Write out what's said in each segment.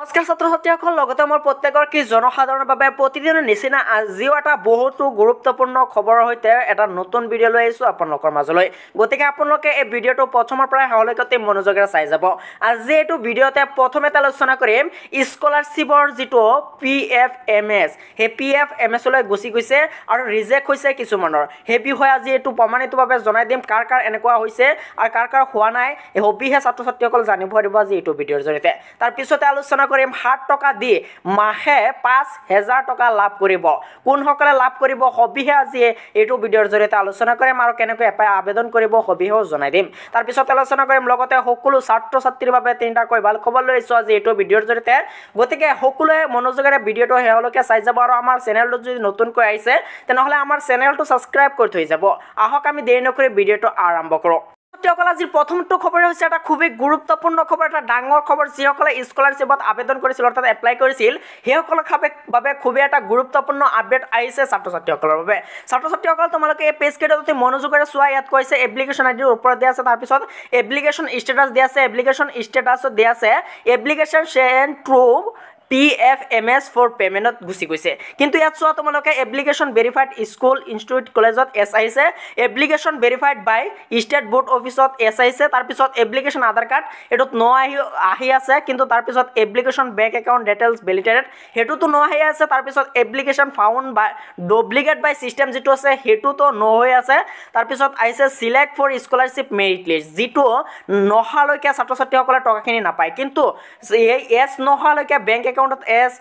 নমস্কাৰ ছাত্ৰ ছাত্ৰীসকল লগতে মোৰ প্ৰত্যেকগৰাকী জনসাধাৰণৰ বাবে প্ৰতিদিনৰ নিচিনা আজিও এটা বহুতো গুৰুত্বপূৰ্ণ খবৰৰ সৈতে এটা নতুন ভিডিঅ' লৈ আহিছোঁ আপোনালোকৰ মাজলৈ গতিকে আপোনালোকে এই ভিডিঅ'টো প্ৰথমৰ পৰাই সহলগতে মনোযোগেৰে চাই যাব আজি এইটো ভিডিঅ'তে প্ৰথমে এটা আলোচনা কৰিম স্কলাৰশ্বিপৰ যিটো পি এফ এম এছ সেই পি এফ এম এছলৈ গুচি গৈছে আৰু ৰিজেক্ট হৈছে কিছুমানৰ সেই বিষয়ে আজি এইটো প্ৰমাণিতভাৱে জনাই দিম কাৰ কাৰ এনেকুৱা হৈছে আৰু কাৰ কাৰ হোৱা নাই সেই হবিহে ছাত্ৰ ছাত্ৰীসকল জানিব দিব আজি এইটো ভিডিঅ'ৰ জৰিয়তে তাৰপিছতে আলোচনা ব্যৱহাৰ কৰিম সাত টকা দি মাহে পাঁচ হেজাৰ টকা লাভ কৰিব কোনসকলে লাভ কৰিব সবিহে আজি এইটো ভিডিঅ'ৰ জৰিয়তে আলোচনা কৰিম আৰু কেনেকৈ এপাই আবেদন কৰিব সবিহেও জনাই দিম তাৰপিছত আলোচনা কৰিম লগতে সকলো ছাত্ৰ ছাত্ৰীৰ বাবে তিনিটাকৈ ভাল খবৰ লৈ আহিছোঁ আজি এইটো ভিডিঅ'ৰ জৰিয়তে গতিকে সকলোৱে মনোযোগেৰে ভিডিঅ'টো শেহলৈকে চাই যাব আৰু আমাৰ চেনেলটো যদি নতুনকৈ আহিছে তেনেহ'লে আমাৰ চেনেলটো ছাবস্ক্ৰাইব কৰি থৈ যাব আহক আমি দেৰি নকৰি ভিডিঅ'টো আৰম্ভ কৰোঁ ভাৰতীয়সকল আজিৰ প্ৰথমটো খবৰ হৈছে এটা খুবেই গুৰুত্বপূৰ্ণ খবৰ এটা ডাঙৰ খবৰ যিসকলে স্কলাৰশ্বিপত আবেদন কৰিছিল অৰ্থাৎ এপ্লাই কৰিছিল সেইসকলৰ বাবে খুবেই এটা গুৰুত্বপূৰ্ণ আপডেট আহিছে ছাত্ৰ ছাত্ৰীসকলৰ বাবে ছাত্ৰ ছাত্ৰীসকল তোমালোকে এই পেজকেইটাত যদি মনোযোগেৰে চোৱা ইয়াত কৈছে এপ্লিকেশ্যন আইডিৰ ওপৰত দিয়া আছে তাৰপিছত এপ্লিকেশ্যন ষ্টেটাছ দিয়া আছে এপ্লিকেশ্যন ষ্টেটাছত দিয়া আছে এপ্লিকেশ্যন শ্বে এণ্ড ট্ৰুভ P F M S for পে'মেণ্টত গুচি গৈছে কিন্তু ইয়াত চোৱা তোমালোকে এপ্লিকেশ্যন ভেৰিফাইড স্কুল ইনষ্টিটিউট কলেজত এছ আহিছে application verified by state board অফিচত এছ আহিছে তাৰপিছত এপ্লিকেশ্যন আধাৰ কাৰ্ড এইটোত ন আহি আহি আছে কিন্তু তাৰপিছত application bank account details validated সেইটোতো ন আহি আছে তাৰপিছত এপ্লিকেশ্যন ফাউণ্ড বা ডুপ্লিকেট বাই ছিষ্টেম যিটো আছে সেইটোতো ন হৈ আছে তাৰপিছত আহিছে select for scholarship merit list যিটো নহালৈকে ছাত্ৰ ছাত্ৰীসকলে টকাখিনি নাপায় কিন্তু এই এছ নহালৈকে বেংক একাউণ্টত yes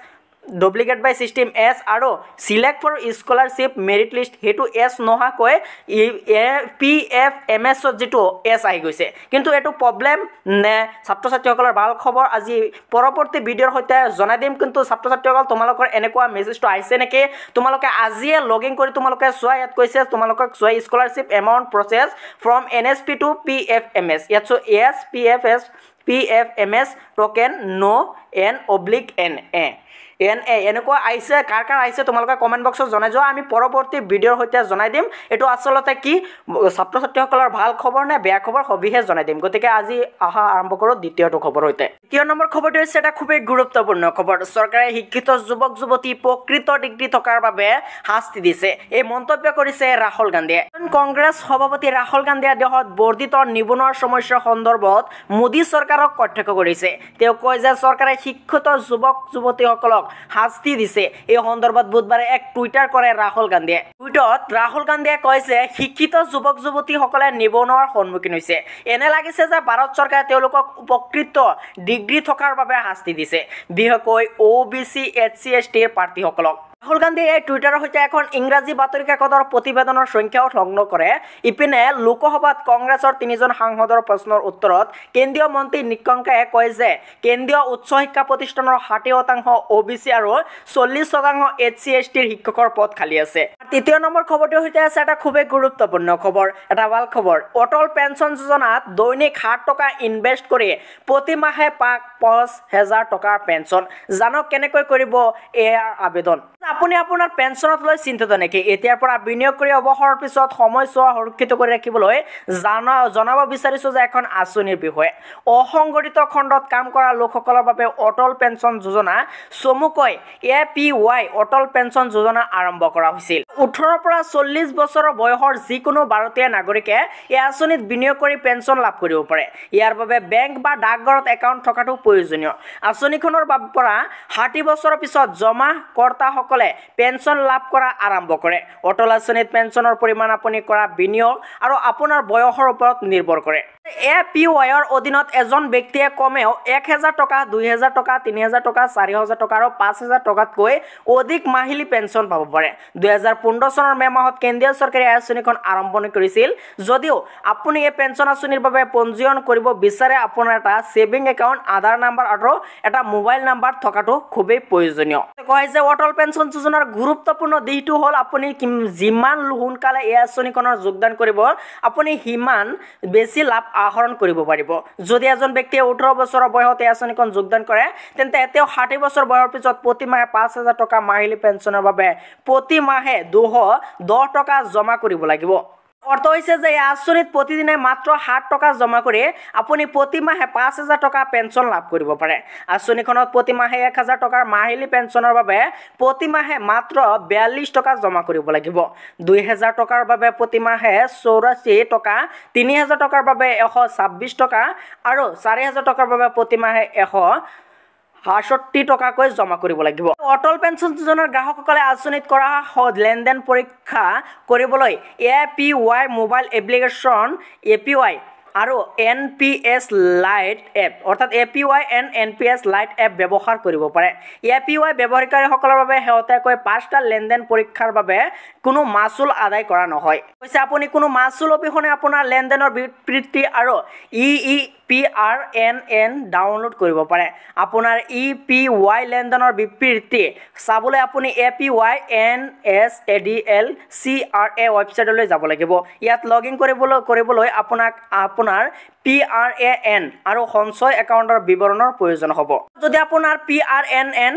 duplicate by system yes আৰু select for scholarship merit list সেইটো এছ নোহোৱাকৈ এ পি এফ এম এছত যিটো এছ আহি গৈছে কিন্তু এইটো প্ৰব্লেম নে ছাত্ৰ ছাত্ৰীসকলৰ ভাল খবৰ আজি পৰৱৰ্তী ভিডিঅ'ৰ সৈতে জনাই দিম কিন্তু ছাত্ৰ ছাত্ৰীসকল তোমালোকৰ এনেকুৱা মেছেজটো আহিছে নেকি তোমালোকে আজিয়ে লগ ইন কৰি তোমালোকে চোৱা ইয়াত কৈছে তোমালোকক চোৱা scholarship amount process from N S P to P F M S ইয়াত চ' S P F S P F M S token ন এন অব্লিক এন এ এনে এনেকুৱা আহিছে কাৰ কাৰ আহিছে তোমালোকে কমেণ্ট বক্সত জনাই যোৱা আমি পৰৱৰ্তী ভিডিঅ'ৰ সৈতে জনাই দিম এইটো আচলতে কি ছাত্ৰ ছাত্ৰীসকলৰ ভাল খবৰ নে বেয়া খবৰ সবিশেষ জনাই দিম গতিকে আজি অহা আৰম্ভ কৰোঁ দ্বিতীয়টো খবৰ সৈতে দ্বিতীয় নম্বৰ খবৰটো হৈছে এটা খুবেই গুৰুত্বপূৰ্ণ খবৰ চৰকাৰে শিক্ষিত যুৱক যুৱতী প্ৰকৃত ডিগ্ৰী থকাৰ বাবে শাস্তি দিছে এই মন্তব্য কৰিছে ৰাহুল গান্ধীয়ে কংগ্ৰেছ সভাপতি ৰাহুল গান্ধীয়ে দেশত বৰ্ধিত নিবনুৱাৰ সমস্যা সন্দৰ্ভত মোদী চৰকাৰক কৰ্তক্ষ কৰিছে তেওঁ কয় যে চৰকাৰে শিক্ষিত যুৱক যুৱতীসকলক শাস্তি দিছে এই সন্দৰ্ভত বুধবাৰে এক টুইটাৰ কৰে ৰাহুল গান্ধীয়ে টুইটত ৰাহুল গান্ধীয়ে কয় যে শিক্ষিত যুৱক যুৱতীসকলে নিবনুৱাৰ সন্মুখীন হৈছে এনে লাগিছে যে ভাৰত চৰকাৰে তেওঁলোকক উপকৃত ডিগ্ৰী থকাৰ বাবে শাস্তি দিছে বিশেষকৈ O' B C H C S টিৰ প্ৰাৰ্থীসকলক ৰাহুল গান্ধীয়ে টুইটাৰৰ সৈতে এখন ইংৰাজী বাতৰি কাকতৰ প্ৰতিবেদনৰ সংখ্যাও সংগ্ৰহ কৰে ইপিনে লোকসভাত কংগ্ৰেছৰ তিনিজন সাংসদৰ প্ৰশ্নৰ উত্তৰত কেন্দ্ৰীয় মন্ত্ৰী নিকংকাই কয় যে কেন্দ্ৰীয় উচ্চ শিক্ষা প্ৰতিষ্ঠানৰ ষাঠি শতাংশ অ' বি চি আৰু চল্লিছ শতাংশ এইচ চি এছ টিৰ শিক্ষকৰ পদ খালী আছে তৃতীয় নম্বৰ খবৰটোৰ সৈতে আছে এটা খুবেই গুৰুত্বপূৰ্ণ খবৰ এটা ভাল খবৰ অটল পেঞ্চন যোজনাত দৈনিক সাত টকা ইনভেষ্ট কৰি প্ৰতি মাহে পাঁচ হেজাৰ টকাৰ পেঞ্চন জানক কেনেকৈ কৰিব এয়াৰ আবেদন আপুনি আপোনাৰ পেঞ্চনত লৈ চিন্তিত নেকি এতিয়াৰ পৰা বিনিয়োগ কৰি অৱসৰৰ পিছত সময়ছোৱা সুৰক্ষিত কৰি ৰাখিবলৈ জানা জনাব বিচাৰিছোঁ যে এখন আঁচনিৰ বিষয়ে অসংগঠিত খণ্ডত কাম কৰা লোকসকলৰ বাবে অটল পেঞ্চন যোজনা চমুকৈ A P Y Atal pension যোজনা আৰম্ভ কৰা হৈছিল ওঠৰৰ পৰা চল্লিছ বছৰৰ বয়সৰ যিকোনো ভাৰতীয় নাগৰিকে এই আঁচনিত বিনিয়োগ কৰি পেঞ্চন লাভ কৰিব পাৰে ইয়াৰ বাবে বেংক বা ডাকঘৰত একাউণ্ট থকাটো প্ৰয়োজনীয় আঁচনিখনৰ পৰা ষাঠি বছৰৰ পিছত জমা কৰ্তাসকল সকলে পেনশন লাভ কৰা আৰম্ভ কৰে অটল আঁচনিত পেনশনের পরিমাণ আপনি করা বিনিয়োগ আর আপনার বয়সের উপর নির্ভর করে এ পি ওয়াইয়ের অধীনত এজন ব্যক্তিয়ে কমেও এক হাজার টাকা দুই হাজার টাকা তিন হাজার টাকা চারি হাজার টাকা আর পাঁচ হাজার টাকাতক অধিক মাহিলি পেনশন পাব পারে দুই হাজার পনেরো সনের মে মাহত কেন্দ্ৰীয় চৰকাৰে এই আঁচনিখন আৰম্ভণি কৰিছিল যদিও আপুনি এই আঁচনিৰ বাবে পঞ্জীয়ন কৰিব বিচাৰে আপোনাৰ এটা ছেভিং একাউণ্ট আধাৰ নাম্বাৰ আৰু এটা মোবাইল নাম্বাৰ থকাটো খুবেই প্ৰয়োজনীয় কয় যে অটল পেনশন আৱাসন যোজনাৰ গুৰুত্বপূৰ্ণ দিশটো হ'ল আপুনি যিমান সোনকালে এই আঁচনিখনৰ যোগদান কৰিব আপুনি সিমান বেছি লাভ আহৰণ কৰিব পাৰিব যদি এজন ব্যক্তিয়ে ওঠৰ বছৰৰ বয়সত এই আঁচনিখন যোগদান কৰে তেন্তে তেওঁ ষাঠি বছৰ বয়সৰ পিছত প্ৰতি মাহে পাঁচ হাজাৰ টকা মাহিলী পেঞ্চনৰ বাবে প্ৰতি মাহে দুশ দহ টকা জমা কৰিব লাগিব অৰ্থ হৈছে যে এই আঁচনিত প্ৰতিদিনে মাত্ৰ সাত টকা জমা কৰি আপুনি প্ৰতিমাহে পাঁচ হেজাৰ টকা পেঞ্চন লাভ কৰিব পাৰে আঁচনিখনত মাহে এক হাজাৰ টকাৰ মাহিলী পেঞ্চনৰ বাবে মাহে মাত্ৰ বিয়াল্লিছ টকা জমা কৰিব লাগিব দুই হেজাৰ টকাৰ বাবে মাহে চৌৰাশী টকা তিনি হেজাৰ টকাৰ বাবে এশ ছাব্বিছ টকা আৰু চাৰি হেজাৰ টকাৰ বাবে প্ৰতিমাহে এশ বাষষ্ঠি টকাকৈ জমা কৰিব লাগিব অটল পেঞ্চন যোজনাৰ গ্ৰাহকসকলে আঁচনিত কৰা লেনদেন পৰীক্ষা কৰিবলৈ A P Y mobile application A P Y আৰু N P S lite app অৰ্থাৎ A P Y N N P S lite app ব্যৱহাৰ কৰিব পাৰে এ পি ৱাই ব্যৱহাৰকাৰীসকলৰ বাবে শেহতীয়াকৈ পাঁচটা লেনদেন পৰীক্ষাৰ বাবে কোনো মাচুল আদায় কৰা নহয় হৈছে আপুনি কোনো মাচুল অবিহনে আপোনাৰ লেনদেনৰ বিবৃতি আৰু E E P R N N download কৰিব পাৰে আপোনাৰ ই পি ৱাই লেনদেনৰ বিবৃতি চাবলৈ আপুনি A P Y N S D L C R A এ ৱেবছাইটলৈ যাব লাগিব ইয়াত লগ ইন কৰিবলৈ কৰিবলৈ আপোনাক আপোনাৰ পি আৰ এ এন আৰু সঞ্চয় একাউণ্টৰ বিৱৰণৰ প্ৰয়োজন হ'ব যদি আপোনাৰ P R N N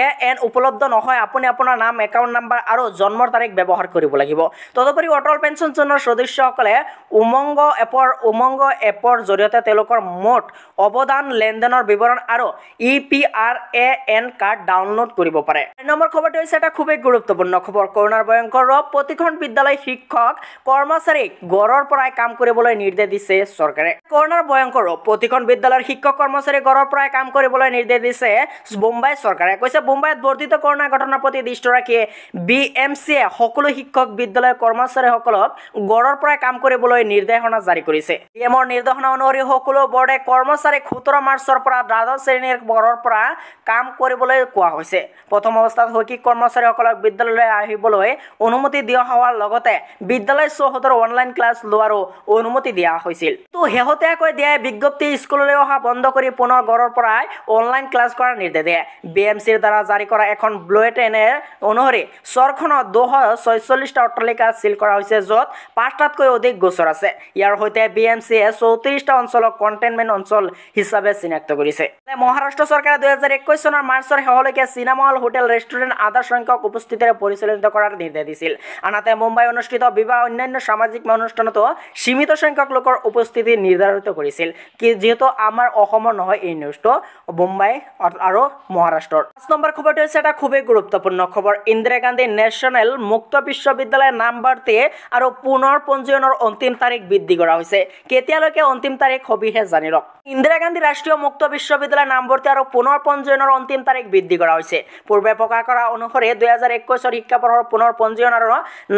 A N উপলব্ধ নহয় আপুনি আপোনাৰ নাম একাউণ্ট নাম্বাৰ আৰু জন্মৰ তাৰিখ ব্যৱহাৰ কৰিব লাগিব তদুপৰি অটল পেঞ্চন যোজনাৰ সদস্যসকলে উমংগ এপৰ উমংগ এপৰ জৰিয়তে তেওঁলোকৰ মুঠ অৱদান লেনদেনৰ বিৱৰণ আৰু E P R A N card download কৰিব পাৰে চাৰি নম্বৰ খবৰটো হৈছে এটা খুবেই গুৰুত্বপূৰ্ণ খবৰ কৰোণাৰ ভয়ংকৰ ৰূপ প্ৰতিখন বিদ্যালয় শিক্ষক কৰ্মচাৰীক গড়ৰ পৰাই কাম কৰিবলৈ নিৰ্দেশ দিছে চৰকাৰে কৰোণাৰ ভয়ংকৰ ৰূপ প্ৰতিখন বিদ্যালয়ৰ শিক্ষক কৰ্মচাৰী গড়ৰ পৰাই কাম কৰিবলৈ নিৰ্দেশ দিছে বোম্বাই চৰকাৰে কৈছে মুম্বাইত বৰ্ধিত কৰোণা ঘটনাৰ প্ৰতি দৃষ্টি ৰাখিয়ে বি এম চিয়ে সকলো শিক্ষক বিদ্যালয় কৰ্মচাৰীসকলক গড়ৰ পৰাই কাম কৰিবলৈ নিৰ্দেশনা জাৰি কৰিছে বি এমৰ নিৰ্দেশনা অনুসৰি সকলো বৰ্ডে কৰ্মচাৰীক সোতৰ মাৰ্চৰ পৰা দ্বাদশ শ্ৰেণীৰ গড়ৰ পৰা কাম কৰিবলৈ কোৱা হৈছে প্ৰথম অৱস্থাত শৈক্ষিক কৰ্মচাৰীসকলক বিদ্যালয়লৈ আহিবলৈ অনুমতি দিয়া হোৱাৰ লগতে বিদ্যালয় চৌহদৰ অনলাইন ক্লাছ লোৱাৰো অনুমতি দিয়া হৈছিল তো শেহতীয়াকৈ দিয়াই বিজ্ঞপ্তি স্কুললৈ অহা বন্ধ কৰি পুনৰ গড়ৰ পৰাই অনলাইন ক্লাছ কৰাৰ নিৰ্দেশ দিয়ে বি এম চি দ্বাৰা জাৰি কৰা এখন ব্লুটেনেৰ অনুসৰি চরখন দুশ ছয়চল্লিশটা অট্টালিকা সিল করা হয়েছে যত পাঁচটাত অধিক গোচর আছে ইয়ার সুতরাং বি এম সিয়ে চৌত্রিশটা অঞ্চলক কন্টেইনমেন্ট অঞ্চল হিসাবে চিনাক্ত করেছে মহারাষ্ট্র সরকারে দুই হাজার একুশ সনের মার্চের শেহলকে সিনেমাহল হোটেল রেস্টুরেন্ট আধার সংখ্যক উপস্থিতিৰে পৰিচালিত কৰাৰ নিৰ্দেশ দিছিল আনহাতে মুম্বাই অনুষ্ঠিত বিবাহ অন্যান্য সামাজিক অনুষ্ঠানতো সীমিত সংখ্যক লোকৰ উপস্থিতি নিৰ্ধাৰিত কৰিছিল যিহেতু আমাৰ অসমৰ নহয় এই নিউজটো মুম্বাই আৰু মহাৰাষ্ট্ৰৰ নম্বৰ খবৰ হয়েছে এটা খুবই গুৰুত্বপূৰ্ণ খবৰ ইন্দিৰা গান্ধী ন্যাশনাল মুক্ত বিশ্ববিদ্যালয়েৰ নাম বাড়তে আৰ পুনৰ পঞ্জীয়নের অন্তিম তারিখ বৃদ্ধি করা হয়েছে কেতালেকে অন্তিম তারিখ সবিহে জানি রক ইন্দিরা গান্ধী রাষ্ট্রীয় মুক্ত বিশ্ববিদ্যালয় নামভর্তি আর পুনৰ পঞ্জীয়নেৰ অন্তিম তাৰিখ বৃদ্ধি কৰা হয়েছে পূৰ্বে প্ৰকাশ কৰা অনুসৰে দুই হাজাৰ একুশেৰ শিক্ষাবৰ্ষৰ পুনৰ পঞ্জীয়ন আর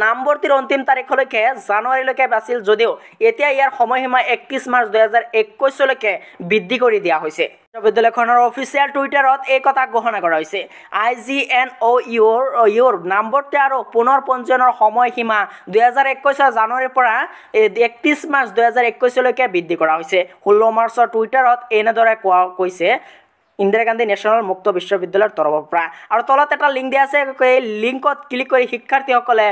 নামভর্তির অন্তিম তারিখলে জানুয়ারিলে বাছিল যদিও এতিয়া ইয়ার সময়সীমা একত্রিশ মার্চ দুই হাজার একুশলে বৃদ্ধি করে দিয়া হয়েছে বিশ্ববিদ্যালয়খনৰ অফিচিয়েল টুইটাৰত এই কথা ঘোষণা কৰা হৈছে আই জি এন অ' ইউৰ ইউৰ নামভৰ্তি আৰু পুনৰ পঞ্জীয়নৰ সময়সীমা দুহেজাৰ একৈছৰ জানুৱাৰীৰ পৰা একত্ৰিছ মাৰ্চ দুহেজাৰ একৈছলৈকে বৃদ্ধি কৰা হৈছে ষোল্ল মাৰ্চৰ টুইটাৰত এনেদৰে কোৱা কৈছে ইন্দিৰা গান্ধী নেশ্যনেল মুক্ত বিশ্ববিদ্যালয়ৰ তৰফৰ পৰা আৰু তলত এটা লিংক দিয়া আছে এই লিংকত ক্লিক কৰি শিক্ষাৰ্থীসকলে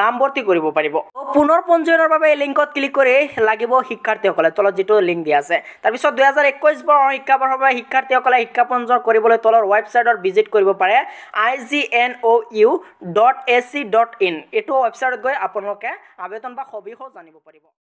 নামভৰ্তি কৰিব পাৰিব পুনৰ পঞ্জীয়নৰ বাবে এই লিংকত ক্লিক কৰি লাগিব শিক্ষাৰ্থীসকলে তলত যিটো লিংক দিয়া আছে তাৰপিছত দুহেজাৰ একৈছ বৰ্ষৰ শিক্ষাবৰ্ষৰ বাবে শিক্ষাৰ্থীসকলে শিক্ষা পঞ্জীয়ন কৰিবলৈ তলৰ ৱেবছাইটৰ ভিজিট কৰিব পাৰে I G N O' U dot A C dot in এইটো ৱেবছাইটত গৈ আপোনালোকে আবেদন বা সবিশেষ জানিব পাৰিব